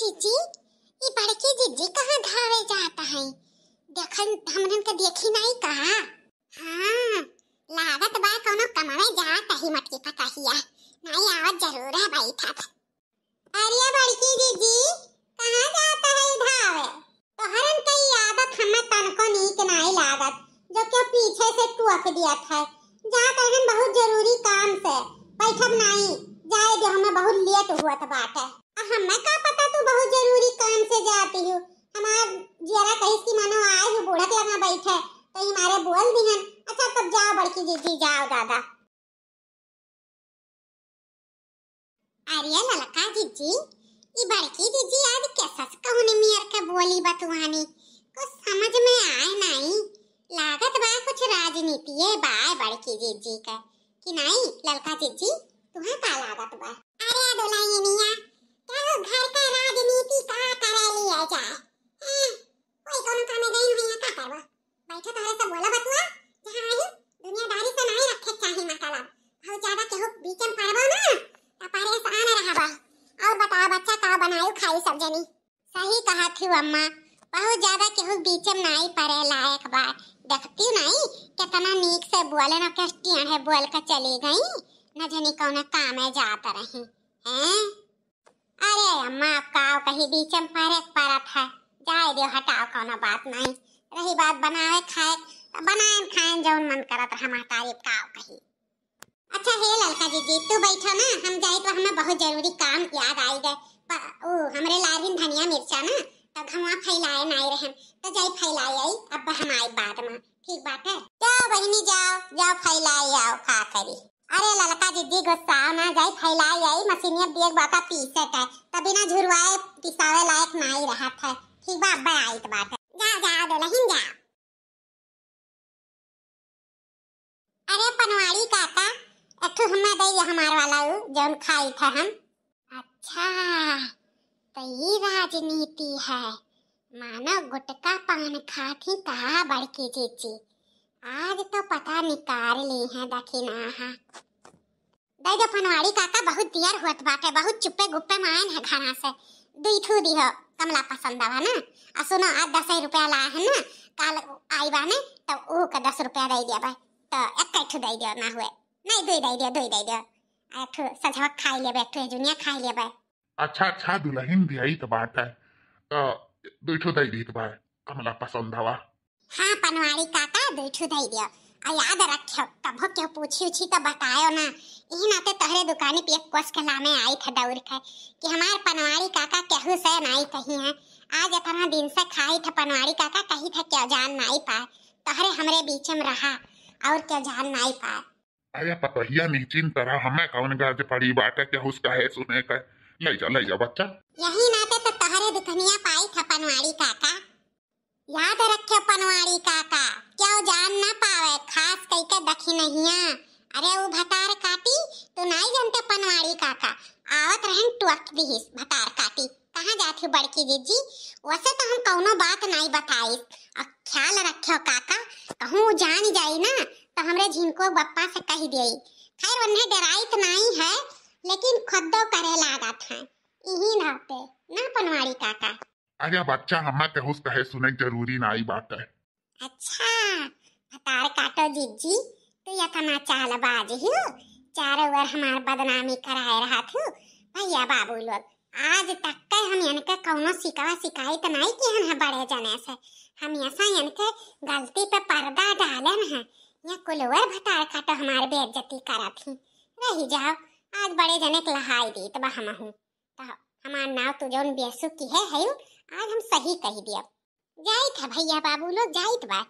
जीजी ई बड़की जीजी कहाँ धावे जात है देखन हमरन के देखी नहीं कहा हाँ लागत बा कोनो कमावे जात है मटकी फटाहिया नहीं आवत जरूर है बैठत अरे बड़की जीजी कहाँ जात है धावे तोहरन के आदत हमें तनको नीक नहीं लागत जो क्यों पीछे से टुक दिया था जात है बहुत जरूरी काम से बैठब नहीं जाए जो हमें बहुत लेट हुआ था बात है हमें का पता तू बहुत जरूरी काम से जाती हो हमार जियारा कहिस की मानो आए हो बूढ़क लगा बैठे तो हमारे बोल भी हैं अच्छा तब जाओ बड़की जीजी जाओ दादा अरे ललका जीजी ई बड़की जीजी आज कैसा कहने मियर के बोली बतुहानी कुछ समझ में आए नहीं लागत बा कुछ राजनीति है बा बड़की जीजी का कि नहीं ललका जीजी तुम्हें का लागत बा सब जनी सही कहा थी अम्मा बहुत ज्यादा केहू में नहीं पड़े लायक बात देखती नहीं कितना नीक से बोले ना कस्टियन है बोल के चली गई न जाने कौन काम है जात रही हैं अरे अम्मा आप काव कहीं में पड़े परत है जाए दियो हटाओ कौन बात नहीं रही बात बनाए खाए बनाए खाए जौन मन करत रहा तारीफ काव कहीं अच्छा हे ललका जी जी तू बैठो ना हम जाए तो हमें बहुत जरूरी काम याद आई गए ओ हमरे लारिन धनिया मिर्चा ना तो हम वहाँ फैलाए नाई रहन तो जाई फैलाई आई अब हम आए बाद में ठीक बात है जाओ बहनी जाओ जाओ फैलाई आओ खा करी अरे ललका दीदी गुस्सा ना जाई फैलाई आई मसीनिया बेग बाका पीसत है तभी ना झुरवाए पिसावे लायक नाई रहा था ठीक बा अब्बा आई तो बात है जाओ जाओ दुल्हन जाओ अरे पनवाड़ी काका एक हमारा हमार वाला जौन खाई था हम अच्छा तो ये राजनीति है मानो गुटका पान खा थी कहा बड़की चीची आज तो पता निकाल ली है दखिनाहा दई दो पनवाड़ी काका बहुत दियर होत बाटे बहुत चुप्पे गुप्पे मायन है घना से दुई थू दी हो कमला पसंद आवा ना आ सुनो आज दस रुपया लाए है ना कल आई बाने तो ऊ का दस रुपया दे दिया भाई तो एक ठू दे दियो ना हुए नहीं दुई दे दियो दुई दे दियो आठ सजा खाई ले बैठो जुनिया खाई ले बे अच्छा अच्छा दुल्हन दियाई तो बात है तो दुठो दई दी तो कमला पसंद हवा हाँ पनवाड़ी काका दुठो दई दियो आ याद रखियो कभो क्यों पूछी उछी तो बतायो ना यही नाते तहरे दुकाने पे एक कोस के में आई था दौड़ के कि हमार पनवाड़ी काका केहू से नाई कही है आज अपन दिन से खाई था पनवाड़ी काका कही था क्या जान नाई पाए तहरे हमरे बीच में रहा और क्या जान नाई पाए अरे पतहिया नीचिन तरह हमें कौन गर्ज पड़ी बात है क्या उसका है सुने का ले जा ले जा बच्चा यही ना तो तहरे दुखनिया पाई खपनवाड़ी काका याद रखे पनवाड़ी काका क्यों जान ना पावे खास कई के दखी नहिया अरे वो भतार काटी तो नहीं जानते पनवाड़ी काका आवत रहन टुअक दिहिस भतार काटी कहाँ जाती बड़की जीजी वैसे तो हम कौनो बात नहीं बताई अब ख्याल रखियो काका कहूँ जान जाई ना तो हमरे झिनको बप्पा से कही दियई खैर उन्हें डराई तो नहीं है लेकिन खुद दो करे लागत है यही नाते ना पनवाड़ी काका अरे बच्चा हम्मा के हुस कहे सुने जरूरी नहीं बात है अच्छा फतार काटो जीजी तो तू ना चाल बाज ही चारों ओर हमार बदनामी कराए रहा थू भैया बाबू लोग आज तक के हम इनके कौनो सिकवा शिकायत नहीं की हम बड़े जने से हम ऐसा इनके गलती पे पर्दा डालन है या कुलवर भटार का तो हमारे बेइज्जती करा थी रही जाओ आज बड़े जने के लहाई दी तब हम हूँ तो हमार नाव तो जौन बेसु की है हयूं आज हम सही कह दिए जाई था भैया बाबू लोग जाइत बा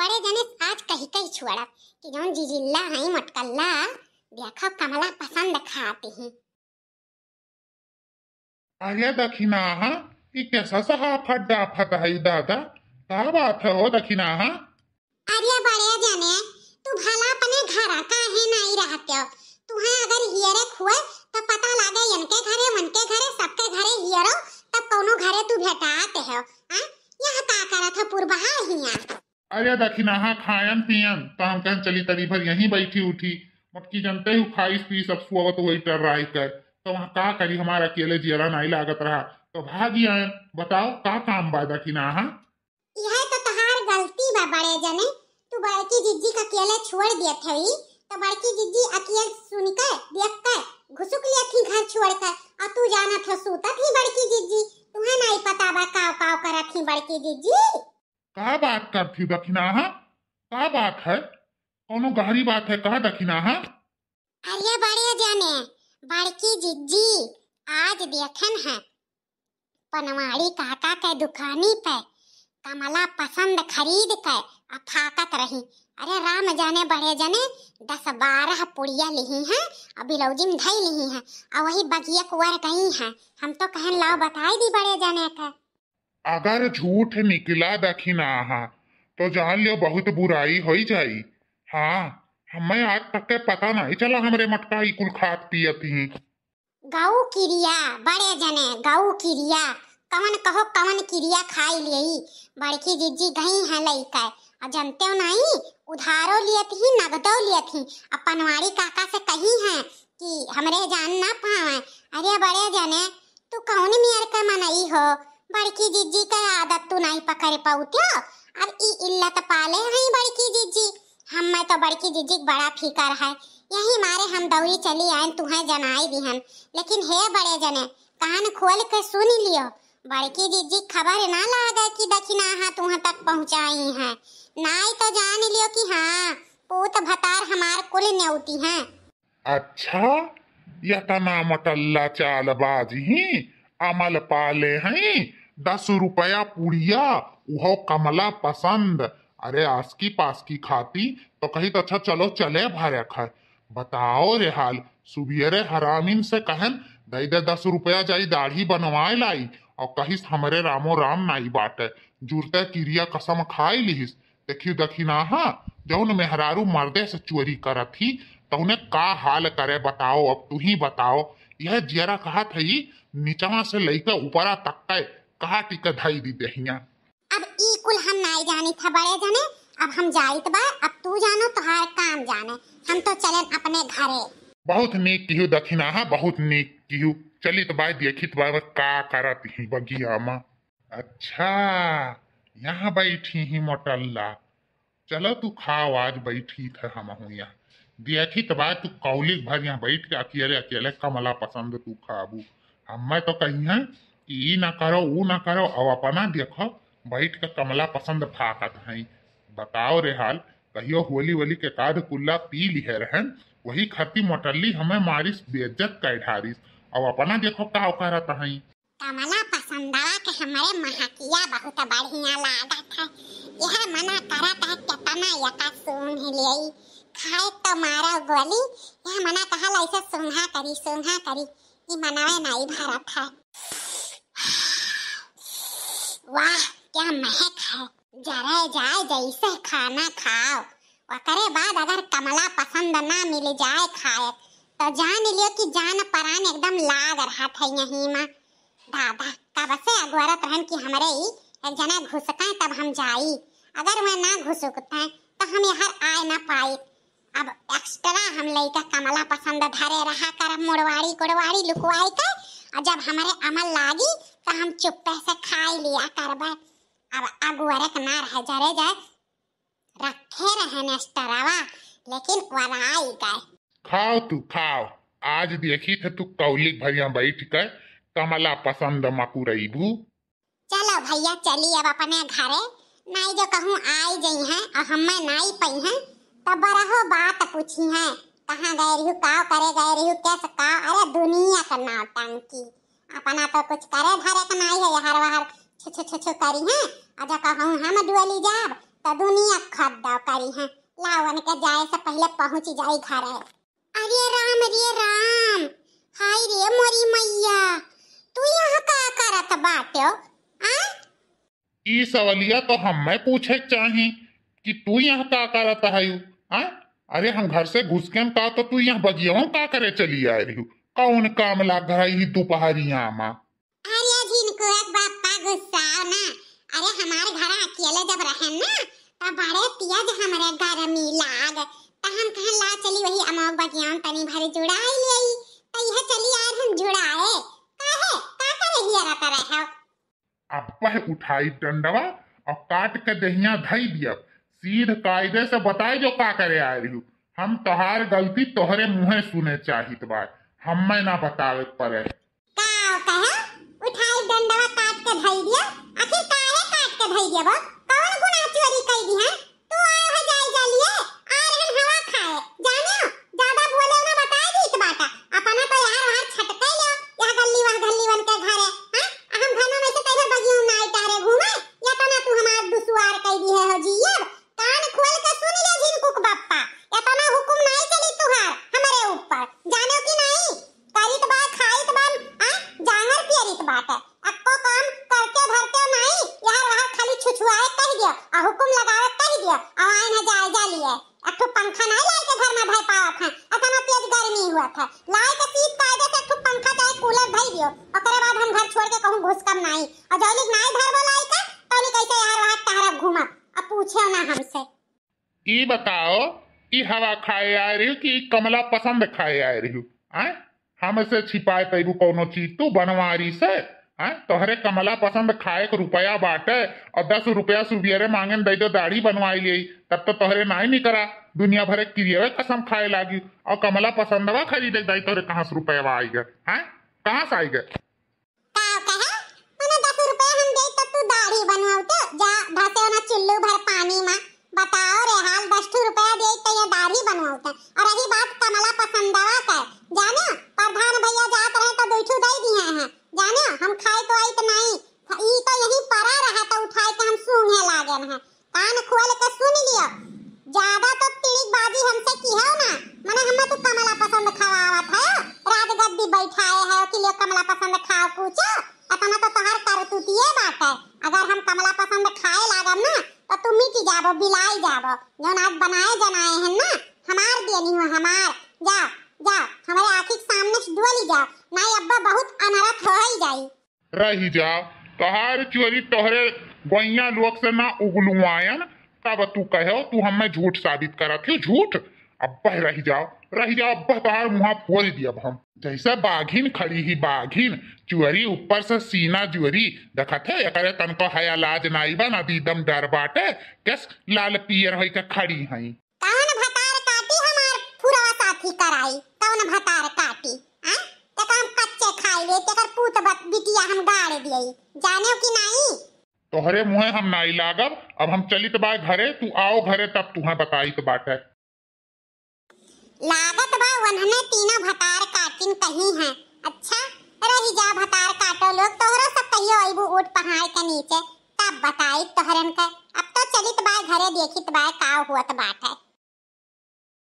बड़े जने आज कही कही छुआड़ा कि जौन जिजिल्ला हई मटकल्ला देखो कमला पसंद खाती हैं अरे दखिनाहा ये कैसा सहा फट डाफत है दादा क्या बात है वो दखिनाहा अरे बड़े जने तू तो भला अपने का है अगर हियरे खुए तो पता लागे इनके सबके हियरो तब कोनो घरे तू भेटात यह का पुरबहा अरे दखिनाहा खायन पियन तो हम कहन चली तरी भर यहीं बैठी उठी मटकी जनते हु खाई पी सब सुवत तो वही टर राय कर तो वहाँ का करी हमारा अकेले जियरा नहीं लागत रहा तो भागी आयन बताओ का काम बा दखिनाहा बड़की जीजी का अकेले छोड़ दिया था ही तो बड़की जीजी अकेले सुनकर देखकर घुसुक लिया थी घर छोड़ छोड़कर और तू जाना था सूता थी बड़की जीजी तुम्हें नहीं पता बा काव काव कर थी बड़की जीजी कहा बात कर थी करती है कहा बात है कोनो गहरी बात है कहा है अरे बड़े जाने बड़की जीजी आज देखन है पनवाड़ी काका के दुकानी पे कमला पसंद खरीद कर अफाकत रही अरे राम जाने बड़े जने दस बारह पुड़िया लिही हैं और बिलौजी में धई लिही हैं और वही बगिया कुर गई हैं हम तो कहन लाओ बताई दी बड़े जने का अगर झूठ निकला दखिन आहा तो जान लियो बहुत बुराई हो जाई हाँ हमें आज तक के पता नहीं चला हमारे मटका ही कुल खात पियत ही गऊ किरिया बड़े जने गऊ किरिया कवन कहो कवन क्रिया खाई लियई बड़की जिज्जी गई है आ जानते हो नहीं उधारो लियत ही नगदो लियत ही अब पनवाड़ी काका से कही है कि हमरे जान ना पावे अरे बड़े जने तू कौन मियर का मनाई हो बड़की जिज्जी का आदत तू नहीं पकड़े पाउत्यो अब ई इल्लत पाले हैं बड़की जिज्जी हम मैं तो बड़की जिज्जी बड़ा फिकर है यही मारे हम दौरी चली आए तुम्हें जनाई भी हम लेकिन हे बड़े जने कान खोल के सुन लियो बड़की दीदी खबर ना ला गए कि दखिना हाँ तुहा तक पहुँचाई है नाई तो जान लियो कि हाँ पूत भतार हमार कुल न्यौती है अच्छा यह तमाम नाम अटल्ला चाल बाजी अमल पाले हैं दस रुपया पुड़िया वह कमला पसंद अरे आस की पास की खाती तो कही तो अच्छा चलो चले भरे खर बताओ रे हाल सुबियरे हरामिन से कहन दई दे दस रुपया जाई दाढ़ी बनवाए लाई और कहिस हमारे रामो राम नाई बाटे जुड़ते किरिया कसम खाई लिहिस देखियो दखिना हाँ जौन मेहरारू मर्दे से चोरी कर ही तौने का हाल करे बताओ अब तू ही बताओ यह जियरा कहा था नीचवा से लेकर ऊपरा तक का कहा टिक धाई दी दहिया अब ई कुल हम नाई जानी था बड़े जाने अब हम जाइत बा अब तू जानो तोहार काम जाने हम तो चलन अपने घरे बहुत नेक किहू दखिना हाँ, बहुत नेक किहू तो चलित बाय देखित तो बाय का करा थी बगिया में अच्छा यहाँ बैठी ही मोटल्ला चलो तू खाओ आज बैठी थे हम हूँ यहाँ देखित तो बाय तू कौलिक भर यहाँ बैठ के अकेले अकेले कमला पसंद तू खाबू हम मैं तो कही है कि ई ना करो ऊ ना करो अब अपना देखो बैठ के कमला पसंद फाकत है बताओ रे हाल कहियो होली वोली के काद कुल्ला पी लिहे रहन वही खती मोटल्ली हमें मारिस बेज्जत कैढारिस और अपना देखो का हो रहता है कमला पसंदवा के हमारे महकिया बहुत बढ़िया लागत है यह मना करत है कि तना यका सुन ले खाए तो मारा गोली यह मना कहा ऐसे सुनहा करी सुनहा करी ये मनावे नाई भरत है वाह क्या महक है जरा जाए जैसे खाना खाओ वकरे बाद अगर कमला पसंद ना मिल जाए खाए तो जान लियो कि जान परान एकदम लाग रहा था यहीं मा दादा का बसे अगुआरा तहन कि हमरे ही एक जना घुसका तब हम जाई अगर वह ना घुसकते तो हम यहाँ आए ना पाए अब एक्स्ट्रा हम लड़का कमला पसंद धरे रहा कर मुड़वाड़ी कुड़वाड़ी लुकवाई का और जब हमारे अमल लागी तो हम चुप्पे से खाई लिया करबे अब अगुअरक ना रह जरे जाए रखे रहे नेस्टरवा लेकिन वराई गए खाओ तू खाओ आज देखी थे तू कौली भैया बैठ कर कमला पसंद मकुरैबू चलो भैया चली अब अपने घर नाई जो कहूँ आई जई है और हमें नाई पई है तब तो रहो बात पूछी है कहाँ गए रही हूँ का करे गए रही हूँ कैसे का अरे दुनिया का नाव टंकी अपना तो कुछ करे घर का नाई है हर हर छु छु छु छु करी है और जो कहूँ हम डुअली जाब तो दुनिया खद करी है लावन के जाए से पहले पहुँच जाई घरे हरे राम रे राम हाय रे मोरी मैया तू यहाँ का करत बाटे ई सवालिया तो हम मैं पूछे चाहे कि तू यहाँ का करत है हाँ अरे हम घर से घुस के हम का तो तू यहाँ बगिया का करे चली आ रही हूँ कौन काम ला घर है दोपहरी यहाँ माँ अरे जिनको एक बापा गुस्सा ना अरे हमारे घर अकेले जब रहे ना तब बड़े तेज हमारे घर में लाग हम कहन ला चली वही अमोक बगियान तनी भरे जुड़ाई ले आई त तो यह चली यार हम जुड़ा काहे का है का कर रही है रहता रह अब पह उठाई डंडवा और काट के दहिया धई दिया सीध कायदे से बताए जो का करे आ रही हम तोहार गलती तोहरे मुंहे सुने चाहित बा हम मैं ना बतावे पर का कहा उठाई डंडवा जानो कि नहीं करीत बा खाईत तो बा आ जानर पियरीत बात है अक्को तो काम करके धरते नहीं यार रहा खाली छुछुआए कह दियो आ हुकुम लगावे कह दियो आ आए ना जाए जा लिए अठो तो पंखा नहीं लाए के घर में भाई पावत है अतना तेज गर्मी हुआ था लाए के सीट कायदे से अठो पंखा चाहे कूलर धई दियो ओकरे बाद हम घर छोड़ के कहूं घुस कम नहीं और जौली नहीं धरबो लाई का तौली कैसे यार रहा टहरब घूमा अब पूछे ना हमसे ई बताओ ई हवा खाए आ रही कि कमला पसंद खाए आ रही आए हमसे छिपाए पैबू कौनो चीज तू बनवारी से आए तोहरे कमला पसंद खाए के रुपया बाटे और दस रुपया सुबियरे मांगे दे दो दाढ़ी बनवाई ली तब तो तोहरे ना ही निकरा दुनिया भरे किरियवे कसम खाए लागी और कमला पसंदवा खरीदे दे तोहरे कहाँ से रुपया आएगा गए कहाँ से आएगा रही जा तहार चोरी तोहरे गोइया लोग से ना उगलुआयन तब तू कहे तू हमें झूठ साबित करा थे झूठ अब बह रही जाओ रही जाओ अब्बह तोहार मुहा फोड़ दिया अब हम जैसे बाघिन खड़ी ही बाघिन चुअरी ऊपर से सीना जुअरी देखत है एकरे को हया लाज नाई बा नदी दम डर बाटे कस लाल पियर होई के खड़ी हई तवन भतार काटी हमार फुरवा साथी कराई तवन भतार काटी आ? तकाम कच्चे खाई ले तेकर पूत बत बिटिया हम गाड़े दिए जाने की नहीं तोहरे मुहे हम नाई लागब अब हम चली तो बाय घरे तू आओ घरे तब तू हाँ बताई तो बात है लागत बा वनने तीनों भतार काटिन कहीं है अच्छा रही जा भतार काटो लोग तोहरा सब कहियो आइबू उठ पहाड़ के नीचे तब बताई तोहरन का अब तो चली तो बाय घरे देखी तो बाय काव हुआ तो बात है